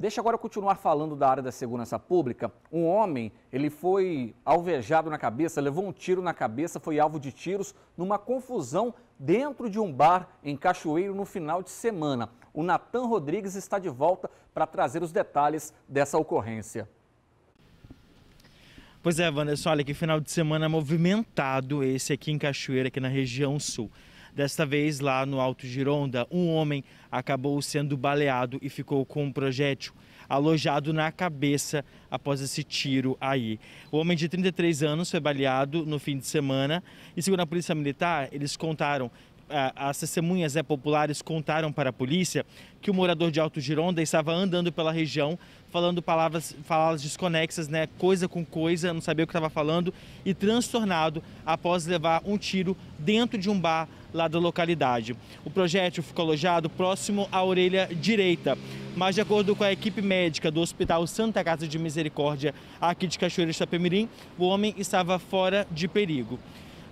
Deixa agora eu continuar falando da área da segurança pública. Um homem, ele foi alvejado na cabeça, levou um tiro na cabeça, foi alvo de tiros numa confusão dentro de um bar em Cachoeiro no final de semana. O Natan Rodrigues está de volta para trazer os detalhes dessa ocorrência. Pois é, Wanderson, olha que final de semana movimentado esse aqui em Cachoeira, aqui na região sul. Desta vez, lá no Alto Gironda, um homem acabou sendo baleado e ficou com um projétil alojado na cabeça após esse tiro aí. O homem de 33 anos foi baleado no fim de semana e, segundo a Polícia Militar, eles contaram as testemunhas é populares contaram para a polícia que o morador de Alto Gironda estava andando pela região, falando palavras, palavras desconexas, né, coisa com coisa, não sabia o que estava falando, e transtornado após levar um tiro dentro de um bar lá da localidade. O projétil ficou alojado próximo à orelha direita, mas de acordo com a equipe médica do Hospital Santa Casa de Misericórdia, aqui de Cachoeira de Itapemirim, o homem estava fora de perigo.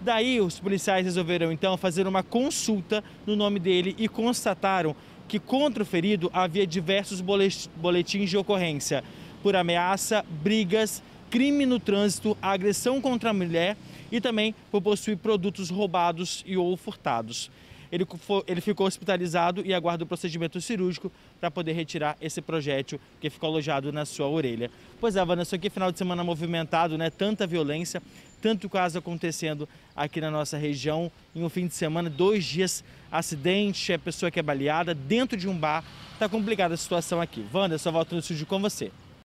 Daí os policiais resolveram então fazer uma consulta no nome dele e constataram que contra o ferido havia diversos boletins de ocorrência por ameaça, brigas, crime no trânsito, agressão contra a mulher e também por possuir produtos roubados e ou furtados. Ele, foi, ele ficou hospitalizado e aguarda o procedimento cirúrgico para poder retirar esse projétil que ficou alojado na sua orelha. Pois é, Vanessa, que final de semana movimentado, né? Tanta violência, tanto caso acontecendo aqui na nossa região. Em um fim de semana, dois dias, acidente, a pessoa que é baleada dentro de um bar. Tá complicada a situação aqui. Wanda, só volto no estúdio com você.